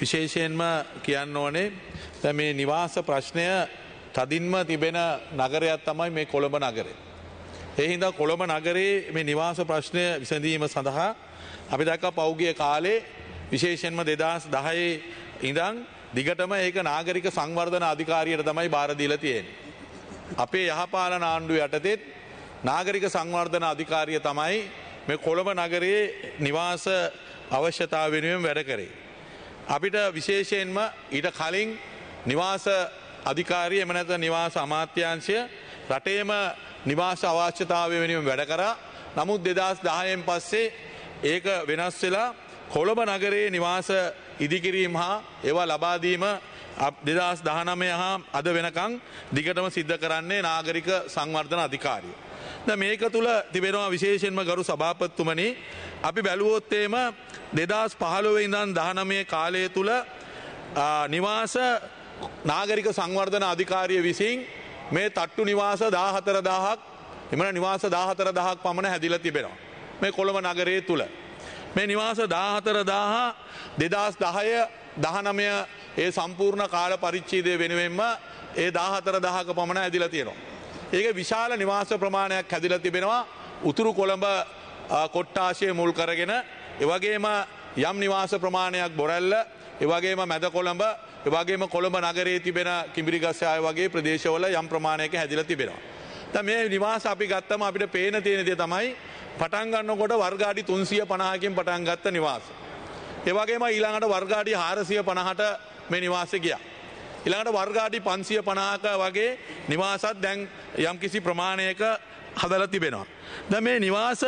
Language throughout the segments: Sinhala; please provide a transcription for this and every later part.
විශේෂයෙන්ම කියන්න ඕනේ ද මේ නිවාස ප්‍රශ්නය තදින්ම තිබෙන නගරයක් තමයි මේ කොළඹ නගරය. එහින්ද කොළඹ නගරේ මේ නිවාස ප්‍රශ්නය විසඳීම සඳහා අපි දක්ක පෞගිය කාලේ විශේෂෙන්ම දෙදස් දහයේ ඉඳං දිගටම ඒක නාගරික සංවර්ධන අධිකාරියට තමයි භාරදීල තියෙන්. අපේ යහපාලන ආණ්ඩු යටතෙත් නාගරික සංවර්ධන අධිකාරිය තමයි මේ කොළඹ නගරයේ නිවාස අවශ්‍යතාව වෙනුවෙන් වැඩ කරේ. අපිට විශේෂයෙන්ම ඊට කලින් නිවාස අධිකාරී එම නැත නිවාස අමාත්‍යංශය රටේම නිවාස අවශ්‍යතාවය වෙනුවෙන් වැඩ කරා නමුත් දෙදස් දාහයෙන් පස්සේ ඒක වෙනස් වෙලා කොළඹ නගරයේ නිවාස ඉදිකිරීම් හා ඒවා ලබාදීම දෙදස් දහනමය හා අද වෙනකං දිගටම සිද්ධ කරන්නේ නාගරික සංවර්ධන අධිකාරිය. මේක තුළ තිබෙනවා විශේෂෙන්ම ගරු සභාපත්තුමනි අපි බැලුවොත්තේම දෙදස් පහළොව ඉඳන් දහනමය කාලය තුළ නිවාස නාගරික සංවර්ධන අධිකාරය විසින් මේ තට්ටු නිවාස දාහතර දාහක් එමන නිවාස දාහතර දහක් පමණ හැදිල තිබෙනවා. මේ කොළඹ නගරේ තුළ. මේ නිවාස දාහතර දාහ දෙදස් දහය දහනමය ඒ සම්පූර්ණ කාල පරිච්චීදය වෙනුවෙන්ම ඒ දාහතර දහක පමණ ඇදිල තියෙනවා. ඒක විශාල නිවාස ප්‍රමාණයක් හැදිල තිබෙනවා උතුරු කොළඹ කොට්ටාශය මුල් කරගෙන එවගේම යම් නිවාස ප්‍රමාණයක් බොරැල්ල එවගේම මැද කොළඹ එවගේම කොළඹ නගරේ තිබෙන කිමිරිගස්සාය වගේ ප්‍රදේශවල යම් ප්‍රමාණයක හැදිල තිබෙනවා. ත මේ නිවාස අපි ගත්තම අපිට පේන තියෙනදේ තමයි පටන්ගන්නකොට වර්ගාඩි තුන්සිය පනාහකින් පටන්ගත්ත නිවාස. එවගේම ඊළඟට වර්ගාඩි හාරසිය පණහට මේ නිවාස ගියා. ඊළඟට වර්ගාඩි 550ක වගේ නිවාසත් දැන් යම්කිසි ප්‍රමාණයක හදලා තිබෙනවා. දැන් මේ නිවාස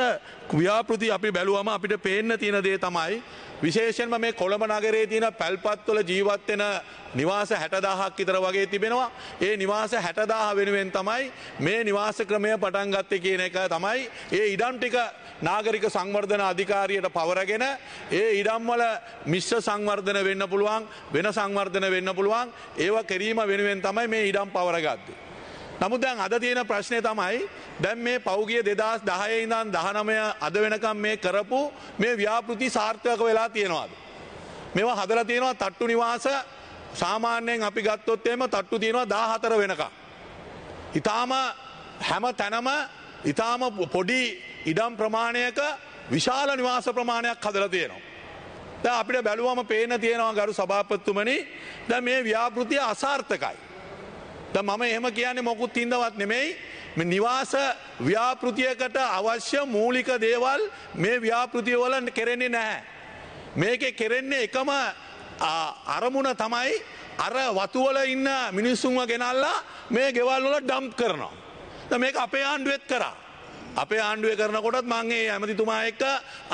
ව්‍යාපෘති අපි බැලුවම අපිට පේන්න තියෙන දේ තමයි විශේෂෙන්ම මේ කොළඹ නගරේ තියෙන පැල්පත්වල ජීවත්වෙන නිවාස හැටදාහක් ඉතර වගේ තිබෙනවා. ඒ නිවාස හැටදාහ වෙනුවෙන් තමයි මේ නිවාස ක්‍රමය පටන් ගත්තේ කියන එක තමයි. ඒ ඉඩම් ටික නාගරික සංවර්ධන අධිකාරියට පවරගෙන ඒ ඉඩම්වල මිශ්ෂ සංවර්ධන වෙන්න පුළුවන් වෙන සංවර්ධන වෙන්න පුළුවන් ඒවා කිරීම වෙනුවෙන් තමයි මේ ඉඩම් පවරගත්තේ. නමුත් දැන් අද තියෙන ප්‍රශ්නය තමයි දැන් මේ පෞගිය දෙදස් දහය ඉඳන් දහනමය අද වෙනකම් මේ කරපු මේ ව්‍යාපෘති සාර්ථක වෙලා තියෙනවාද. මෙවා හදල තියෙනවා තට්ටු නිවාස සාමාන්‍යයෙන් අපි ගත්තොත් එම තට්ටු තියෙනවා දාහතර වෙනක. ඉතාම හැම තැනම ඉතාම පොඩි ඉඩම් ප්‍රමාණයක විශාල නිවාස ප්‍රමාණයක් හදල තියෙනවා. ද අපිට බැලුවම පේන තියෙනවා ගරු සභාපත්තුමනි ද මේ ව්‍යාපෘතිය අසාර්ථකයි. මම එහෙම කියන්නේ මොකුත් ඉඳවත් නෙමෙයි නිවාස ව්‍යාපෘතියකට අවශ්‍ය මූලික දේවල් මේ ව්‍යාපෘතියවල කෙරෙන්නේ නැහැ. මේක කෙරෙන්නේ එකම අරමුණ තමයි අර වතුවල ඉන්න මිනිස්සුන්ව ගෙනල්ලා මේ ගෙවල්වල ඩම්ප් කරනවා. මේක අපේ ආණ්ඩුවෙත් කරා. අපේ ආණ්ඩුව කරනකොටත් මංගේ ඇමතිතුමා එක්ක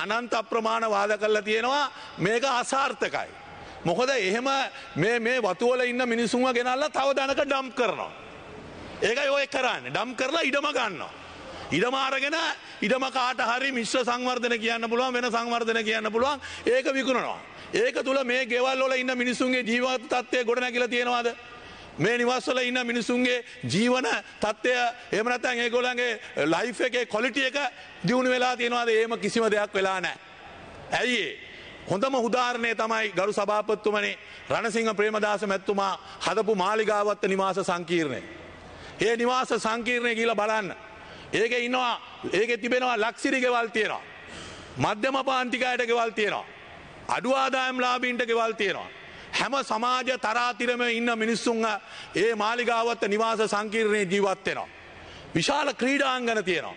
අනන්ත අප්‍රමාණ වාද කරලා තියෙනවා මේක අසාර්ථකයි. මොකද එහෙම මේ වතුවල ඉන්න මිනිසුන්ව ගෙනල්ලා තව දැනක ඩම් කරනවා. ඒක යෝය කරන්න ඩම් කරලා ඉඩම ගන්නවා. ඉඩමාරගෙන ඉඩම කාට හරි මිශ්‍ර සංවර්ධන කියන්න පුළුවන් වෙන සංවර්ධන කියන්න පුළුවන් ඒක විකුණනවා. ඒක තුළ මේ ගෙවල් වල ඉන්න මිනිසුන්ගේ ජීවත් තත්වය ගොඩ නැකිලා තියෙනවාද. මේ නිවස්වල ඉන්න මිනිසුන්ගේ ජීවන තත්ත්වය එමනත්තන් ඒගොලන්ගේ ලයිෆ් එකේ කොලිටිය එක දියුණු වෙලා තියෙනවාද ඒම කිසිම දෙයක් වෙලා නෑ. ඇයිඒ හොඳම උදාරණය තමයි ගරු සභාපත්තුමනේ රණසිංහ ප්‍රේමදාස මැත්තුමා හදපු මාලිගාවත්ත නිවාස සංකීර්ණය. ඒ නිවාස සංකීර්ණය කියලා බලන්න. ඒක ඉන්නවා ඒක තිබෙනවා ලක්සිරි ගෙවල් තියෙනවා. මධ්‍යම පාන්තිකයට ගෙවල් තියෙනවා. අඩු ආදායම් ලාබීන්ට ගෙවල් තියෙනවා. හැම සමාජ තරාතිරම ඉන්න මිනිස්සුන්ව ඒ මාලිගාවත්ත නිවාස සංකීර්ණය ජීවත් වෙනවා. විශාල ක්‍රීඩාංගන තියෙනවා.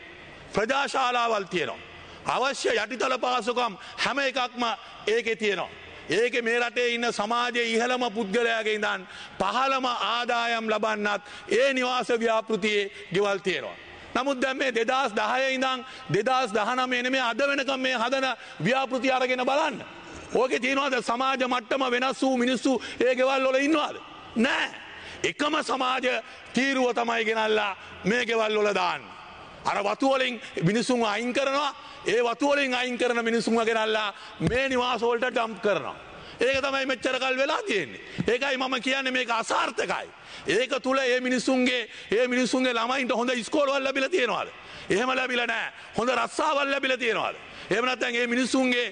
ප්‍රජාශාලාවල් තියෙනවා. අවශ්‍ය යටිතල පාසුකම් හැම එකක්ම ඒකෙ තියෙනවා. ඒක මේ රටේ ඉන්න සමාජයේ ඉහළම පුද්ගලයාගේ ඉඳන් පහළම ආදායම් ලබන්නත් ඒ නිවාස ව්‍යාපෘතියේ ගෙවල් තියෙනවා. නමුත් දැන් මේ 2010 ඉඳන් 2019 නෙමෙයි අද වෙනකම් මේ හදන ව්‍යාපෘති අරගෙන බලන්න. ඕකේ තියෙනවද සමාජ මට්ටම වෙනස් වූ මිනිස්සු ඒ ගෙවල් වල ඉන්නවද? නැහැ. එකම සමාජ තීරුව තමයි ගෙනල්ලා මේ ගෙවල් වල දාන්නේ. අර වතුවලින් මිනිසුන් අයින් කරනවා ඒ වතුවලින් අයින් කරන මිනිසුන්ව ගෙනල්ලා මේ නිවාසෝල්ට ඩම්ප් කරනවා. ඒක තමයි මෙච්චරකල් වෙලා තියෙන්නේ. ඒකයි මම කියන්නේ මේක අසාර්ථකයි. ඒක තුල ඒ මිනිසුන්ගේ ඒ මිනිසුන්ගේ ළමයින්ට හොඳ ස්කෝලවල් ලැබිලා තියෙනවද? එහෙම ලැබිලා නැහැ. හොඳ රස්සාවල් ලැබිලා තියෙනවද? එහෙම නැත්නම් ඒ මිනිසුන්ගේ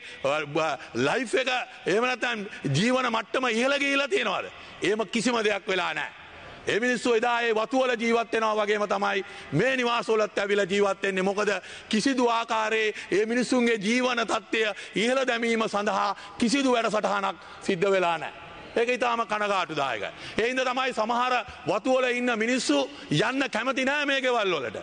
ලයිෆ් එක එහෙම නැත්නම් ජීවන මට්ටම ඉහළ ගිහිලා තියෙනවද? එහෙම කිසිම දෙයක් වෙලා නැහැ. ඒ මිනිස්සු එදා ඒ වතුවල ජීවත් වෙනවා වගේම තමයි මේ නිවාසවලත් ඇවිල්ලා ජීවත් වෙන්නේ. මොකද කිසිදු ආකාරයේ ඒ මිනිස්සුන්ගේ ජීවන තත්ත්වය ඉහළ දැමීම සඳහා කිසිදු වැඩසටහනක් සිද්ධ වෙලා නැහැ. ඒක ඉතාම කනගාටුදායකයි. ඒ හින්දා තමයි සමහර වතුවල ඉන්න මිනිස්සු යන්න කැමති නෑ මේ ගෙවල් වලට.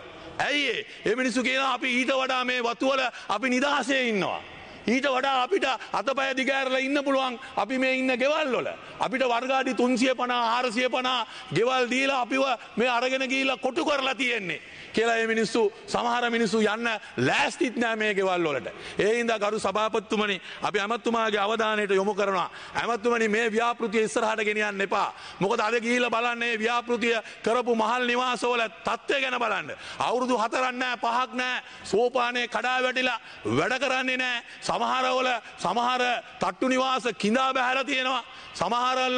ඇයි ඒ මිනිස්සු කියලා අපි ඊට වඩා මේ වතුවල අපි නිදහසේ ඉන්නවා. ඊට වඩා අපිට අතපය දිගෑරලා ඉන්න පුළුවන් අපි මේ ඉන්න ගෙවල් වල අපිට වර්ගාඩි තුන්සිය පනා ආරසිය පනා ගෙවල් දීලා අපිව මේ අරගෙන ගිහිල්ලා කොටු කරලා තියෙන්නේ කියලා ඒ මිනිස්සු සමහර මිනිස්සු යන්න ලෑස්තිත් නෑ මේ ගෙවල් වලට. ඒ හින්දා ගරු සභාපතිතුමනි අපි ඇමතුමාගේ අවධානයට යොමු කරනවා. ඇමතුමනි මේ ව්‍යාපෘතිය ඉස්සරහට ගෙනියන්න එපා. මොකද අද ගිහිල්ලා බලන්න මේ ව්‍යාපෘතිය කරපු මහල් නිවාසවල තත්ත්වය ගැන බලන්න. අවුරුදු හතරක් නෑ පහක් නෑ සෝපානේ කඩා වැටිලා වැඩ කරන්නේ නෑ. සමහරවල සමහර තට්ටු නිවාස කිඳා බැහැලා තියෙනවා. සමහරල්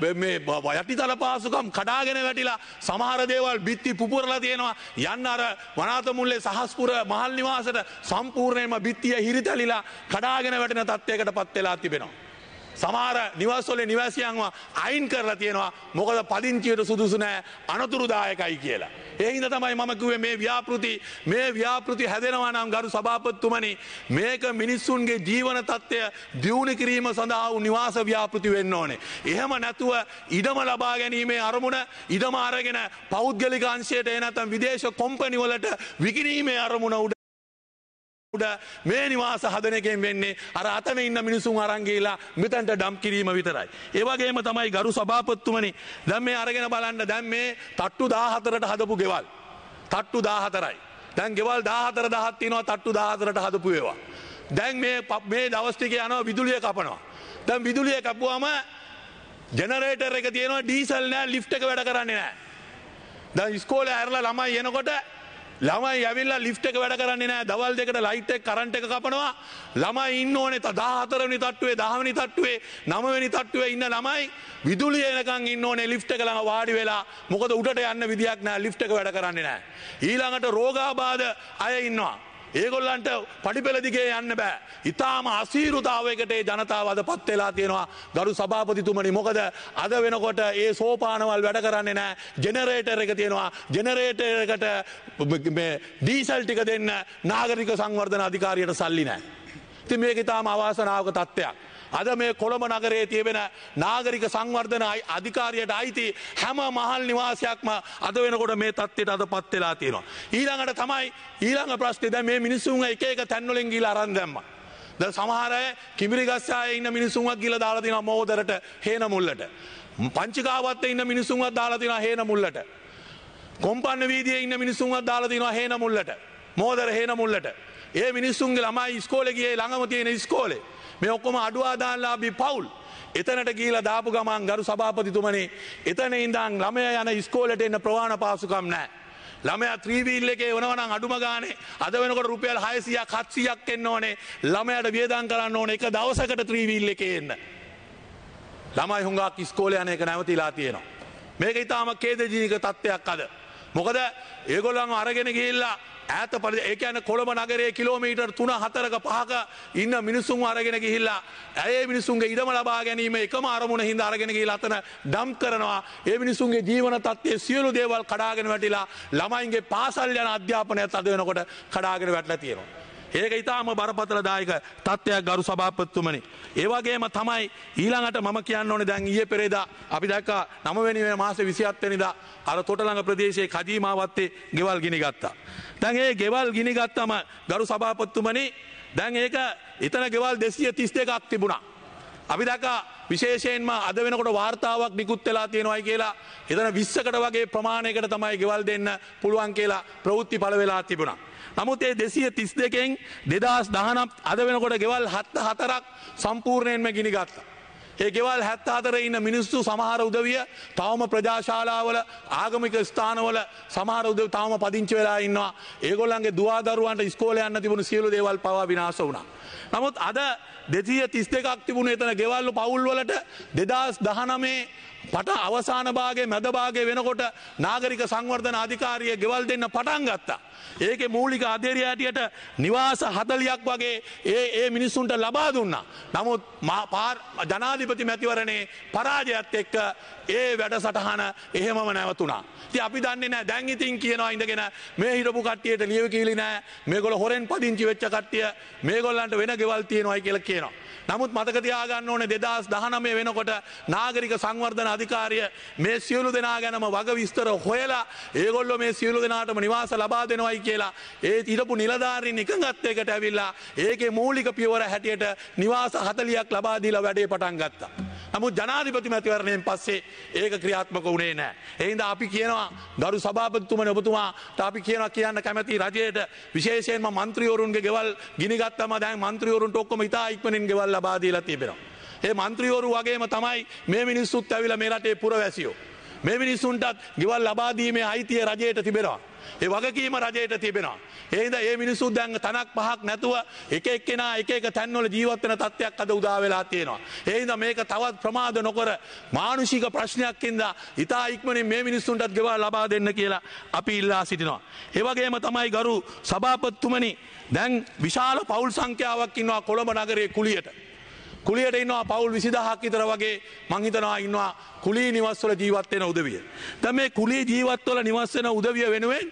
වල මේ යටිතල පාසුකම් කඩාගෙන වැටිලා සමහර දේවල් බිත්ති පුපුරලා තියෙනවා. අන්න අර වනාතමුල්ලේ සහස්පුර මහල් නිවාසට සම්පූර්ණයෙන්ම බිත්තිය හිරිතැලිලා කඩාගෙන වැටෙන තත්ත්වයකට පත් වෙලා තිබෙනවා. සමහර නිවස්වල නිවැසියන්වා අයින් කරලා තියෙනවා මොකද පදිංචියට සුදුසු නෑ අනතුරුදායකයි කියලා. ඒ හින්දා තමයි මම කිව්වේ මේ ව්‍යාපෘති මේ ව්‍යාපෘති හැදෙනවා නම් ගරු සභාපතිතුමනි මේක මිනිස්සුන්ගේ ජීවන තත්ත්වය දියුණු කිරීම සඳහා වූ නිවාස ව්‍යාපෘති වෙන්න ඕනේ. එහෙම නැතුව ඉඩම ලබා ගැනීමේ අරමුණ ඉඩම අරගෙන පෞද්ගලික අංශයට එනතම් විදේශ කොම්පැනි වලට විකිණීමේ අරමුණ උඩ උඩ මේ නිවාස හදන එකෙන් වෙන්නේ අර අතන ඉන්න මිනිසුන් අරංගේලා මෙතැන්ට ඩම් කිරීම විතරයි. ඒවගේම තමයි ගරු සභාපත්තුමනි දැම් මේ අරගෙන බලන්න දැම් මේ තට්ටු දාහතරට හදපු ගෙවල්. තට්ටු දාහතරයි. දැන් ගෙවල් දාහතර දහත්තිනවා තට්ටු දාහතරට හදපු ඒවා. දැන් මේ පප් මේ දවස්ටික යනවා විදුලිය කපනවා. දැන් විදුලිය කපුවම ජනරේටර් එක තියෙනවා ඩීසල් නෑ ලිෆ්ට එක වැඩ කරන්නේ නෑ. දැන් ස්කෝල ඇරලා ළමයි එනකොට ළමයි ඇවිල්ලා ලිෆ්ට එක වැඩ කරන්නේ නෑ දවල් දෙකට ලයිට් එක කරන්ට් එක කපනවා ළමයි ඉන්න ඕනේ 14 වෙනි තට්ටුවේ 10 වෙනි තට්ටුවේ 9 වෙනි තට්ටුවේ ඉන්න ළමයි විදුලිය එනකන් ඉන්න ඕනේ ලිෆ්ට එක ළඟ වාඩි වෙලා මොකද උඩට යන්න විදියක් නෑ ලිෆ්ට එක වැඩ කරන්නේ නෑ ඊළඟට රෝගාබාධ අය ඉන්නවා ඒගොල්ලන්ට පඩිපෙළදිගේ යන්න බෑ. ඉතාම අසීරුතාවකටේ ජනතාවද පත් වෙලා තියෙනවා ගරු සභාපතිතුමනි මොකද අද වෙනකොට ඒ සෝපානවල් වැඩ කරන්නේ නෑ ජෙනරේටර් එක තියෙනවා ජෙනරේටර් එකට ඩීසල් ටික දෙන්න නාගරික සංවර්ධන අධිකාරියට සල්ලි නෑ. ඉතින් මේක ඉතාම අවාසනාවක තත්ත්වයක්. අද මේ කොළඹ නගරේ තියවෙන නාගරික සංවර්ධන අධිකාරියට අයිති හැම මහල් නිවාසයක්ම අද වෙනකොට මේ තත්ත්වයට අද පත් වෙලා තියෙනවා. ඊළඟට තමයි ඊළඟ ප්‍රශ්නේ දැන් මේ මිනිස්සුන් එක එක තැන්වලින් ගිහලා අරන් දැම්මා. ද සමහරය කිමිරිගස්සාය ඉන්න මිනිසුන්ක් ගිල දාලතින මෝදරට හේන මුල්ලට. පංචිකාවත්ත ඉන්න මිනිසුන්වත් දාලතින හේන මුල්ලට. කොම්පන්න වීදිය ඉන්න මිනිසුන්වත් දාලතිනවා හේන මුල්ලට මෝදර හේන මුල්ලට. ඒ මිනිස්සුන්ගේ ළමයි ස්කෝලගේ ළඟමතියෙන ස්කෝලේ. මේ ඔක්කොම අඩුවාදානලාබි පවුල්. එතනට ගීල දාපු ගමන් ගරු සභාපතිතුමනේ එතන ඉඳං ළමය යන ස්කෝලට එන්න ප්‍රවාණ පාසුකම් නෑ. ළමය ත්‍රීවිල් එකේ වනවනම් අඩුම ගානේ අද වෙනකොට රුපියල් හයසියක් හත්සියක් එන්න ඕනේ ළමයට වියදන් කරන්න ඕන එක දවසකට ත්‍රීවිල් එකේ එන්න. ළමයි හුඟක් ස්කෝල යන එක නැවතිලා තියෙනවා. මේක ඉතාම කේදජීනික තත්ත්වයක් අද. මොකද ඒගොල්ලන් අරගෙන ගිල්ලා ඇත පරි ඒකන කොළඹ නගරේ කිලෝමීටර් තුන හතරක පහක ඉන්න මිනිසුන් අරගෙන ගිහිල්ලා ඇය මිනිසුන්ගේ ඉඩම ලබා ගැනීම එකම අරමුණ හිද අරගෙනගේ ලතන ඩම් කරනවා ඒ මිනිසුන්ගේ ජීවන තත්වය සියලු දේවල් කඩාගෙන වැටිලා ළමයින්ගේ පාසල් යන අධ්‍යාපනය තද වෙනකොට කඩාගෙන වැටලා තියෙනවා. ඒක ඉතාම බරපතල දායක තත්ත්වයක් ගරු සභාපත්තුමනි. ඒවගේම තමයි ඊළඟට මම කියන්න ඕනේ දැන් ඊයේ පෙරේදා අපි දැක්කා නවවෙනි මාසේ 27 වෙනිදා අර තොටලඟ ප්‍රදේශයේ කදීමාවත්තේ ගෙවල් ගිනි ගත්තා. දැන් ඒ ගෙවල් ගිනි ගත්තම ගරු සභාපත්තුමනි දැන් ඒක එතන ගෙවල් 232ක් තිබුණා. අපි දැක්කා විශේෂයෙන්ම අද වෙනකොට වාර්තාවක් නිකුත් වෙලා තියෙනවයි කියලා එතන 20කට වගේ ප්‍රමාණයකට තමයි ගෙවල් දෙන්න පුළුවන් කියලා ප්‍රවෘත්ති පළ වෙලා තිබුණා. නමුත් ඒ දෙසිය තිස් දෙකෙන් දෙදස් දහනක් අද වෙනකොට ගෙවල් හත්ත හතරක් සම්පූර්ණයෙන්ම ගිනිගත්ත. ඒ ගෙවල් හැත්ත අතර ඉන්න මිනිස්සු සමහර උදවිය තවම ප්‍රජාශාලාවල ආගමික ස්ථානවල සමහර උදව තවම පදිංචි වෙලා ඉන්නවා ඒගොල්න්ගේ දවාදරුවන්ට ස්කෝල යන්න තිබුණු සියලු දේවල් පවා විනාශ වුණා. නමුත් අද දෙතිය තිස් දෙකක් තිබුණ එතන ගෙවල්ලු පවුල්වලට දෙදස් දහනමේ පට අවසානභාගේ මැදභාගේ වෙනකොට නාගරික සංවර්ධන අධිකාරිය ගෙවල් දෙන්න පටන් ගත්තා. ඒක මූලික අධේරයාටියට නිවාස හදලියක් වගේ ඒ ඒ මිනිස්සුන්ට ලබා දුන්නා. නමුත් ජනාධිපති මැතිවරණේ පරාජයත් එක්ක ඒ වැඩ සටහන එහෙමම නැවතුනා. ති අපි දන්නේ නෑ දැංගිතින් කියනවා ඉඳගෙන මේ හිරපු කට්ටියට ලියව කියලි නෑ මේගොල හොරෙන් පදිංචි වෙච්ච කට්ටිය මේගොල්ලන්ට වෙන ගෙවල් තියෙනවායි කියල කියනවා. නමුත් මතකතියාගන්න ඕන දෙදස් දහනමේ වෙනකොට නාගරික සංවර්ධන අධිකාරය මේ සියලු දෙනා ගැනම වග විස්තර හොයලා ඒගොල්ලො මේ සියලු දෙනාටම නිවාස ලබා දෙනවයි කියලා ඒ ඉරපු නිලධාරින් එකගත්තයකට ඇවිල්ලා ඒකේ මූලික පියවර හැටියට නිවාස හතලියක් ලබාදීලා වැඩේ පටන් ගත්තා. නමුත් ජනාධිපති මැතිවරණයෙන් පස්සේ ඒක ක්‍රියාත්මක වුණේ නෑ. එහින්ද අපි කියනවා ගරු සභාපතිතුමන ඔබතුමා අපි කියනවා කියන්න කැමති රජයට විශේෂයෙන්ම මන්ත්‍රියවරුන්ගේ ගෙවල් ගිනිගත්තම දැන් මන්ත්‍රියවරුන්ට ඔක්කොම ඉතා ඉක්මනින් ගෙවල් ලබාදීලා තිබෙනවා. ඒ මන්ත්‍රියෝරු වගේම තමයි මේ මිනිස්සුත් ඇවිල මේ රටේ පුරවැසියෝ. මේ මිනිස්සුන්ටත් ගෙවල් ලබාදීමේ අයිතිය රජයට තිබෙනවා. ඒ වගකීම රජයට තිබෙනවා. ඒද ඒ මිනිස්සු දැන් තනක් පහක් නැතුව එක එක්කෙනා එක එක තැන්වල ජීවත්වන තත්ත්වයක් අද උදා වෙලා තියෙනවා. ඒහිද මේක තවත් ප්‍රමාද නොකර මානුෂික ප්‍රශ්නයක්කින්ද ඉතා ඉක්මනින් මේ මිනිස්සුන්ටත් ගෙවා ලබා දෙන්න කියලා අපි ඉල්ලා සිටිනවා. ඒවගේම තමයි ගරු සභාපත්තුමනි දැන් විශාල පවුල් සංඛ්‍යාවක් ඉන්නවා කොළඹ නගරේ කුලියට. කුලියට ඉන්නවා පවුල් විසිදහක් විතර වගේ මංහිතනවා ඉන්නවා කුලී නිවස්වල ජීවත්වෙන උදවිය. ද මේ කුලී ජීවත්වල නිවස්සෙන උදවිය වෙනුවෙන්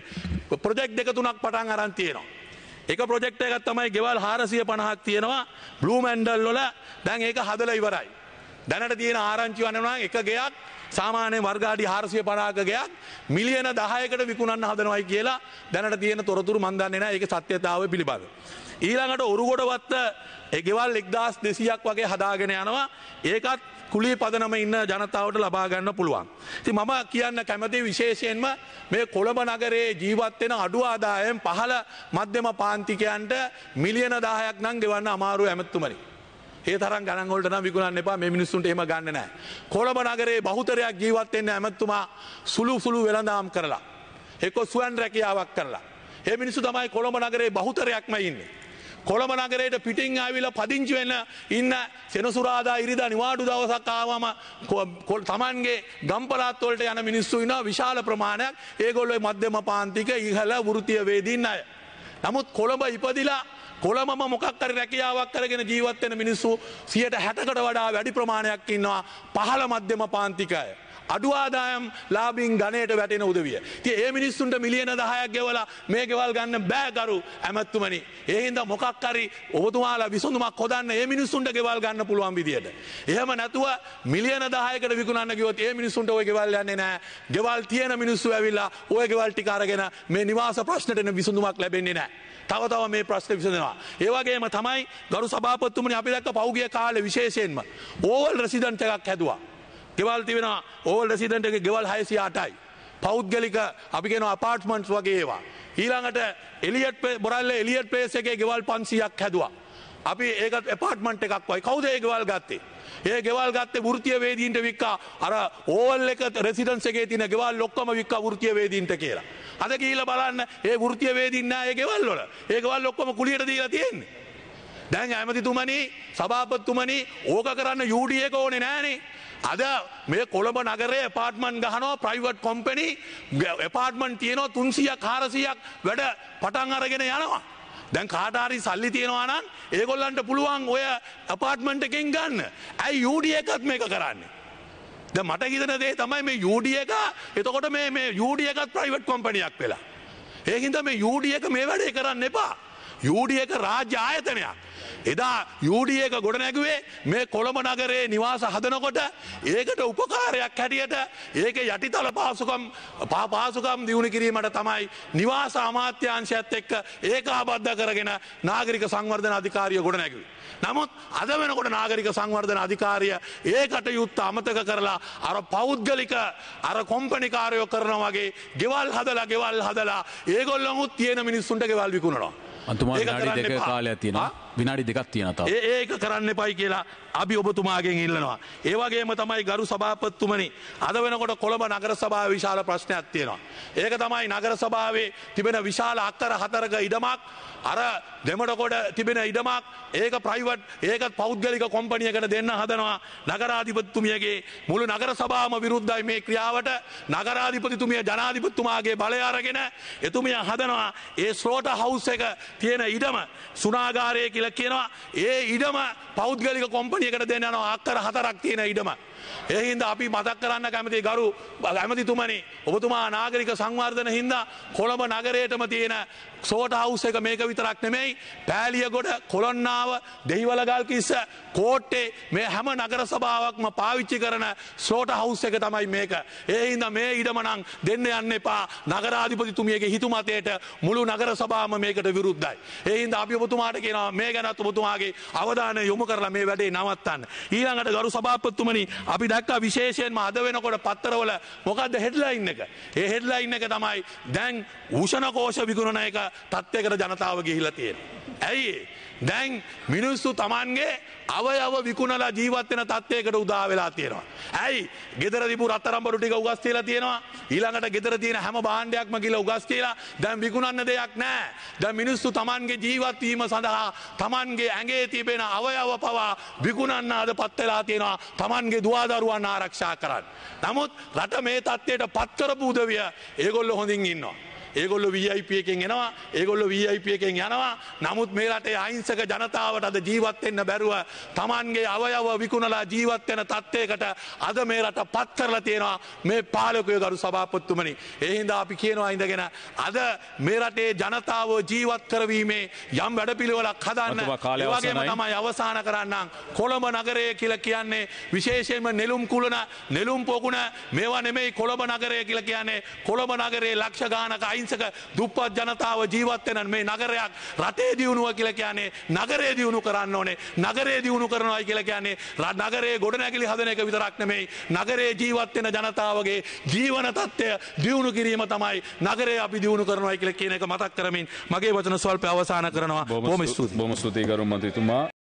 ප්‍රජෙක්් දෙක තුනක් පටන් අරන්තියනවා. එක ප්‍රජෙක්ට එකත් තමයි ගෙවල් හාරසිය පණහක් තියෙනවා බ්ලූමැන්ඩල් ලොල දැන් ඒක හදල ඉවරයි. දැනට තියෙන ආරංචි වනවා එක ගයක් සාමානය වර්ගාඩි හාරසිය පනාකගයක් මිලියන දහයකට විකුණන්න හදනවයි කියලා දැනට තියෙන තොරතුරු මන්දන්නන එක සත්‍යතාව පිළිබඳ. ඊළඟට ඔරුගොඩවත්ත එගෙවල් එක්දස් දෙසියක් වගේ හදාගෙන යනවා ඒකත් කුලි පදනම ඉන්න ජනතාවට ලබාගන්න පුළුවන්. ති මම කියන්න කැමති විශේෂයෙන්ම මේ කොළඹ නගරේ ජීවත්වෙන අඩු ආදායම් පහළ මධ්‍යම පාන්තිකයන්ට මිලියන දාහයක් නං ගෙවන්න අමාරු ඇමත්තුමරි. ඒ තර ගනගොට විකුණන්න එපා මේ මිනිස්සුන්ට එම ගන්නන. කොළඹ නගරේ බහුතරයක් ජීවත්වෙන්න ඇමැත්තුමා සුළු සුළු වෙළඳම් කරලා. එකො සුවන් රැකියාවක් කරලා. ඒ මිනිසු තමයි කොළඹ නගරේ බහුතරයක්ම ඉන්නේ. කොළඹ නගරයට පිටිං ආවිල පදිංචි වෙන්න ඉන්න සෙනසුරාදා ඉරිදා නිවාඩු දවසක් ආවම තමන්ගේ ගම්පලාත්වලට යන මිනිස්සු ඉන්න විශාල ප්‍රමාණයක් ඒගොල්ලොයි මධ්‍යම පාන්තික ඉහල වෘතිය වේදින්න අය. නමුත් කොළඹ ඉපදිලා කොළමම මොකක්කර රැකියාවක් කරගෙන ජීවත්වෙන මිනිස්සු සියට හැටකට වඩා වැඩි ප්‍රමාණයක් ඉන්නවා පහළ මධ්‍යම පාන්තිකය. අඩුවාදායම් ලාබින් ගණයට වැටෙන උදවිය. ති ඒ මිනිස්සුන්ට මිලියන දහයක් ගෙවලා මේ ගෙවල් ගන්න බෑකරු ඇමැත්තුමනි. ඒහින්ද මොකක්කරි ඔබතුමාලා විසුඳුමක් කොදන්න ඒ මිනිස්සුන්ට ගෙවල් ගන්න පුළුවන් විදියට. එහම නැතුව මිලියන දායකට විකුණන්න ගියොත් ඒ මිනිසුන්ට ඔය ගෙවල් යන්නේ නෑ ගෙවල් තියෙන මිනිස්සු ඇවිල්ලා ඔය ගෙවල් ටිකාරගෙන මේ නිවාස ප්‍රශ්නටන විසඳුමක් ලැබෙන්නේ නෑ. තවතව මේ ප්‍රශ්න විසඳවා. ඒවගේම තමයි ගරු සභාපත්තුමනි අපි දැක්ක පෞගිය කාල විශේෂයෙන්ම ඕවල් රසිදන්ටකක් හැදවා. ගෙවල් තිබෙන ඕල් රෙසිඩන්ට එක ගෙවල් හයසි අටයි. පෞද්ගලික අපිගෙන අපාර්ට්මන්ට්ස් වගේ ඒවා. ඊළඟට එලියට් බොරල්ල එලියට් පේස එකේ ගෙවල් පන්සියක් හැදවා. අපි ඒකත් එපාර්ට්මන්ට් එකක් වයි කවුද ඒ ගෙවල් ගත්තේ. ඒ ගෙවල් ගත්තේ වෘතිය වේදීන්ට වික්කා අර ඕවල් එක රෙසිඩන්ස් එකේ තියෙන ගෙවල් ඔක්කොම වික්කා වෘතිය වේදීන්ට කියලා. අද ගිහිල්ලා බලන්න ඒ වෘතිය වේදීන් නෑ ඒ ගෙවල් වල. ඒ ගෙවල් ඔක්කොම කුලියට දීලා තියෙන්නේ. දැන් ඇමතිතුමනි සභාපතිතුමනි ඕක කරන්න යුඩිය එක ඕනේ නෑනේ. අද මේ කොළඹ නගරේ පාර්ට්මන් ගහනෝ ප්‍රයිවට් කොම්පෙනි එපාර්ට්මන් තියනෝ තුන්සිය කාරසියක් වැඩ පටන් අරගෙන යනවා. දැන් කාටාරි සල්ලි තියෙනවා නම් ඒගොල්ලන්ට පුළුවන් ඔය අපාර්ට්මන්ට් එකෙන් ගන්න. ඇයි යුඩිය එකත් මේක කරන්නේ. ද මට හිතන දේ තමයි මේ යුඩිය එක එතකොට මේ යුඩිය එකත් ප්‍රයිවට් කොම්පනියක් වෙලා. ඒහින්ද මේ යුඩිය එක මේ වැඩේ කරන්න එපා. යුඩියක රාජ්‍ය ආයතනයක්. එදා යුඩියක ගොඩනැගුවේ මේ කොළඹ නගරේ නිවාස හදනකොට ඒකට උපකාරයක් හැටියට ඒක යටිතල පාසුකම් පාසුකම් දියුණ කිරීමට තමයි නිවාස අමාත්‍යංශයත් එක්ක ඒක ආබද්ධ කරගෙන නාගරික සංවර්ධන අධිකාරිය ගොඩනැගුවේ. නමුත් අද වෙනකොට නාගරික සංවර්ධන අධිකාරිය ඒකට යුත්ත අමතක කරලා අර පෞද්ගලික අර කොම්පනිකාරයෝ කරන වගේ ගෙවල් හදලා ගෙවල් හදලා ඒගොල්ලොමුත් තියෙන මිනිස්සුන්ට ගෙවල් විකුණනවා. අතුමා විනාඩි දෙක කාලයක් තියෙනවා විනාඩි දෙකක් තියෙන තව. ඒක කරන්න එපයි කියලා අපි ඔබතුමාගෙන් ඉල්ලනවා. ඒ වගේම තමයි ගරු සභාපතිතුමනි අද වෙනකොට කොළඹ නගර සභාවේ විශාල ප්‍රශ්නයක් තියෙනවා. ඒක තමයි නගර සභාවේ තිබෙන විශාල අක්කර හතරක ඉඩමක් අර දෙමඩකොට තිබෙන ඉඩමක් ඒක ප්‍රයිවට් ඒකත් පෞද්ගලික කොම්පනියකට දෙන්න හදනවා නගරාධිපතිතුමියගේ මුළු නගර සභාම විරුද්ධයි මේ ක්‍රියාවට නගරාධිපතිතුමිය ජනාධිපතිතුමාගේ බලය අරගෙන එතුමිය හදනවා ඒ ස්ලෝට හවුස් එක තියෙන ඉඩම සුනාගාරය කියලා කියනවා ඒ ඉඩම පෞද්ගලික කොම්පනියකට දෙන්නනවා අක්කර හතරක් තියෙන ඉඩම එහින්ද අපි මතක් කරන්න කැමති ගරු ඇමතිතුමනි ඔබතුමා නාගරික සංවර්ධන හින්දා කොළඹ නගරයටම තියෙන සෝට හවුස් එක මේක විතරක් නෙමෙයි පෑලියගොඩ කොළොන්නාව දෙහිවලගල් කිස්ස කෝට්ටේ මේ හැම නගර සභාවක්ම පාවිච්චි කරන සෝට හවුස් එක තමයි මේක. එහින්ද මේ ඉඩමනං දෙන්න යන්න එපා නගරාධිපතිතුමියගේ හිතුමතයට මුළු නගර සභාම මේකට විරුද්ධයි. එහින්ද අපි ඔබතුමාට කියනවා මේ ගැනත් ඔබතුමාගේ අවධානය යොමු කරලා මේ වැඩේ නවත්තන්න. ඊළඟට ගරු සභාපත්තුමනි අපි දැක්ක විශේෂයෙන්ම අද වෙනකොට පත්තරවල මොකක්ද හෙඩ්ලා ඉන්න එක. ඒ හෙඩ්ලා ඉන්න එක තමයි දැන් ඌෂණකෝෂ විකුණන එක තත්ත්වයකට ජනතාව ගිහිලා තියෙන. ඇයි දැන් මිනිස්සු තමන්ගේ අවයව විකුණලා ජීවත්වෙන තත්වයකට උදා වෙලා තියෙනවා. ඇයි ගෙදර තිබු රත්තරම්බරු ටික උගස්තිලා තියෙනවා ඊළඟට ගෙදර තියෙන හැම බාණ්ඩයක්ම කියලා උගස්තිලා දැන් විකුණන්න දෙයක් නෑ. දැන් මිනිස්සු තමන්ගේ ජීවත්වීම සඳහා තමන්ගේ ඇගේ තිබෙන අවයව පවා විකුණන්න අද පත්වෙලා තියෙනවා තමන්ගේ දවාදරුවන් ආරක්ෂා කරන්න. නමුත් රට මේ තත්ත්වයට පත්කරපු උදවිය ඒගොල්ල හොඳින් ඉන්නවා. ඒගොල්ල VIP එකෙන් එනවා ඒගොල්ල VIP එකෙන් යනවා නමුත් මේ රටේ අහිංසක ජනතාවට අද ජීවත්වෙන්න බැරුව තමන්ගේ අවයව විකුණලා ජීවත්වෙන තත්ත්වයකට අද මේ රට පත් කරලා තියෙනවා මේ පාලකය ගරු සභාපොත්තුමනි එහින්දා අපි කියනවා ඉඳගෙන අද මේ රටේ ජනතාව ජීවත් කරවීමේ යම් වැඩපිළිවෙලක් හදන්න වගේම තමයි අවසාන කරන්නම් කොළඹ නගරය කියලා කියන්නේ විශේෂයෙන්ම නෙලුම් කුලන නෙලුම් පොකුණ මේවා නෙමෙයි කොළඹ නගරය කියලා කියන්නේ කොළඹ නගරේ ලක්ෂ ගානක අයින් අහිංසක දුප්පත් ජනතාව ජීවත් වෙන මේ නගරයක් රටේ දියුණුව කියලා කියන්නේ නගරේ දියුණු කරන්න ඕනේ. නගරේ දියුණු කරනවායි කියලා කියන්නේ නගරේ ගොඩනැගිලි හදන එක විතරක් නෙමෙයි. නගරේ ජීවත් වෙන ජනතාවගේ ජීවන තත්ත්වය දියුණු කිරීම තමයි නගරේ අපි දියුණු කරනවායි කියලා කියන එක මතක් කරමින් මගේ වචන ස්වල්ප අවසන් කරනවා. බොහොම ස්තුතියි. බොහොම ස්තුතියි ගරු මන්ත්‍රීතුමා.